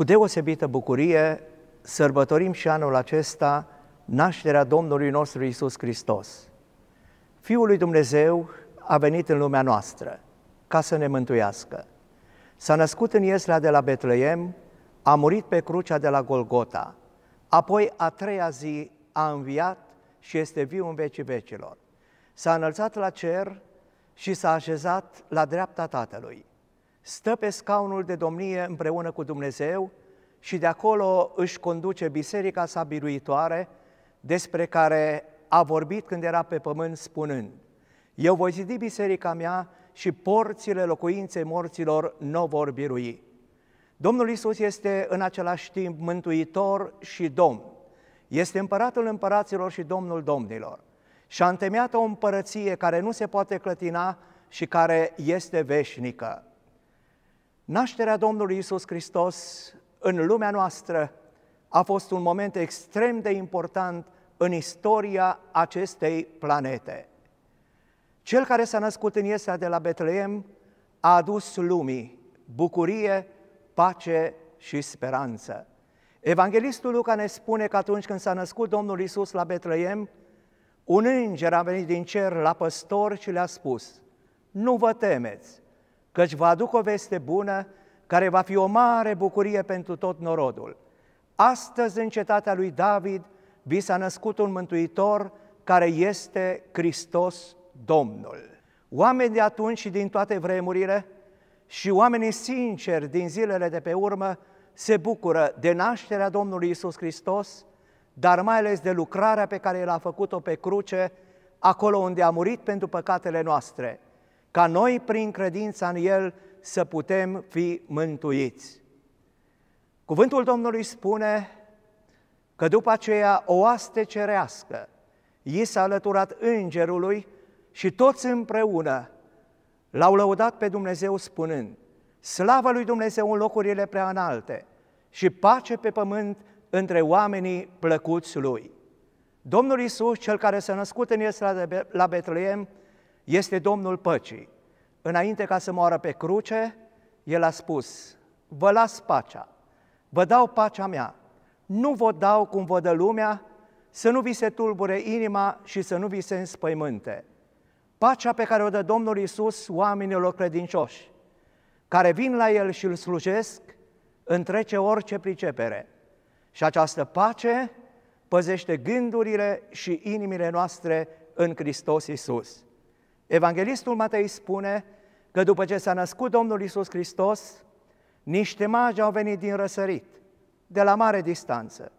Cu deosebită bucurie sărbătorim și anul acesta nașterea Domnului nostru Isus Hristos. Fiul lui Dumnezeu a venit în lumea noastră ca să ne mântuiască. S-a născut în Ieslea de la Betleem, a murit pe crucea de la Golgota, apoi a treia zi a înviat și este viu în vecii vecilor. S-a înălțat la cer și s-a așezat la dreapta Tatălui stă pe scaunul de domnie împreună cu Dumnezeu și de acolo își conduce biserica sa biruitoare, despre care a vorbit când era pe pământ spunând, Eu voi zidi biserica mea și porțile locuinței morților nu vor birui. Domnul Isus este în același timp mântuitor și domn. Este împăratul împăraților și domnul domnilor. Și a întemeiat o împărăție care nu se poate clătina și care este veșnică. Nașterea Domnului Isus Hristos în lumea noastră a fost un moment extrem de important în istoria acestei planete. Cel care s-a născut în Iesa de la Betleem a adus lumii bucurie, pace și speranță. Evanghelistul Luca ne spune că atunci când s-a născut Domnul Isus la Betleem, un înger a venit din cer la păstor și le-a spus, nu vă temeți, căci vă aduc o veste bună care va fi o mare bucurie pentru tot norodul. Astăzi în cetatea lui David vi s-a născut un mântuitor care este Hristos Domnul. Oamenii de atunci și din toate vremurile și oamenii sinceri din zilele de pe urmă se bucură de nașterea Domnului Isus Hristos, dar mai ales de lucrarea pe care El a făcut-o pe cruce, acolo unde a murit pentru păcatele noastre – ca noi prin credința în El să putem fi mântuiți. Cuvântul Domnului spune că după aceea o oaste cerească i s-a alăturat îngerului și toți împreună l-au lăudat pe Dumnezeu spunând, slavă lui Dumnezeu în locurile prea înalte și pace pe pământ între oamenii plăcuți lui. Domnul Isus, cel care s-a născut în Iesla la Betleem, este Domnul păcii. Înainte ca să moară pe cruce, el a spus, vă las pacea, vă dau pacea mea, nu vă dau cum vă dă lumea, să nu vi se tulbure inima și să nu vi se înspăimânte. Pacea pe care o dă Domnul Iisus oamenilor credincioși, care vin la El și îl slujesc, întrece orice pricepere. Și această pace păzește gândurile și inimile noastre în Hristos Iisus. Evanghelistul Matei spune că după ce s-a născut Domnul Isus Hristos, niște magi au venit din răsărit, de la mare distanță.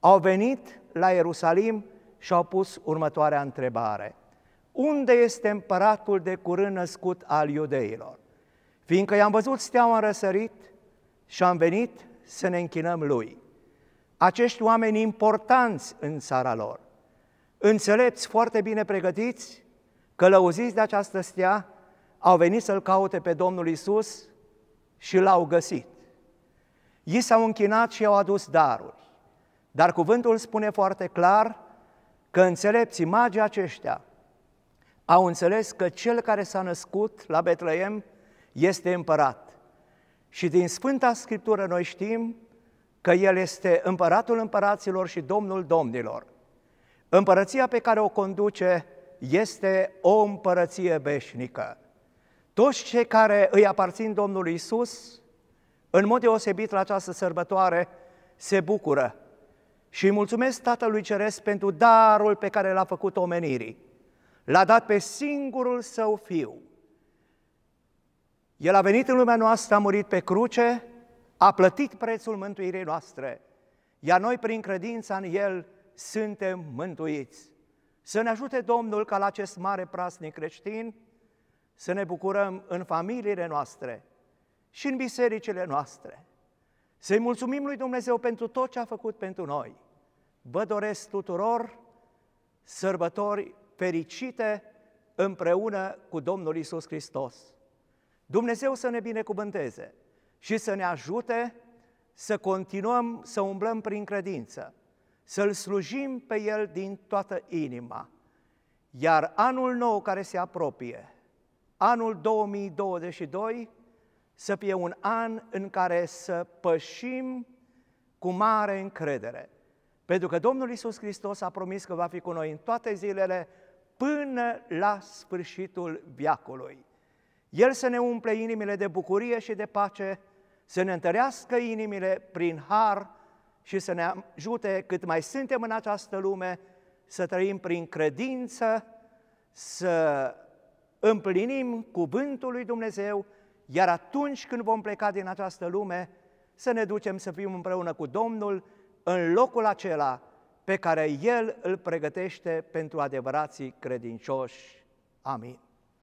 Au venit la Ierusalim și au pus următoarea întrebare. Unde este împăratul de curând născut al iudeilor? Fiindcă i-am văzut steaua în răsărit și am venit să ne închinăm lui. Acești oameni importanți în țara lor, înțelepți foarte bine pregătiți, călăuziți de această stea, au venit să-L caute pe Domnul Isus și L-au găsit. Ei s-au închinat și au adus daruri. Dar cuvântul spune foarte clar că înțelepții magii aceștia au înțeles că cel care s-a născut la Betleem este împărat. Și din Sfânta Scriptură noi știm că El este împăratul împăraților și domnul domnilor. Împărăția pe care o conduce este o împărăție veșnică. Toți cei care îi aparțin Domnului Isus, în mod deosebit la această sărbătoare, se bucură și îi mulțumesc Tatălui Ceresc pentru darul pe care l-a făcut omenirii. L-a dat pe singurul său fiu. El a venit în lumea noastră, a murit pe cruce, a plătit prețul mântuirii noastre, iar noi prin credința în El suntem mântuiți. Să ne ajute Domnul ca la acest mare prasnic creștin să ne bucurăm în familiile noastre și în bisericile noastre. Să-i mulțumim lui Dumnezeu pentru tot ce a făcut pentru noi. Vă doresc tuturor sărbători fericite împreună cu Domnul Isus Hristos. Dumnezeu să ne binecuvânteze și să ne ajute să continuăm să umblăm prin credință să-L slujim pe El din toată inima. Iar anul nou care se apropie, anul 2022, să fie un an în care să pășim cu mare încredere. Pentru că Domnul Isus Hristos a promis că va fi cu noi în toate zilele până la sfârșitul viacului. El să ne umple inimile de bucurie și de pace, să ne întărească inimile prin har, și să ne ajute cât mai suntem în această lume să trăim prin credință, să împlinim cuvântul lui Dumnezeu, iar atunci când vom pleca din această lume, să ne ducem să fim împreună cu Domnul în locul acela pe care El îl pregătește pentru adevărații credincioși. Amin.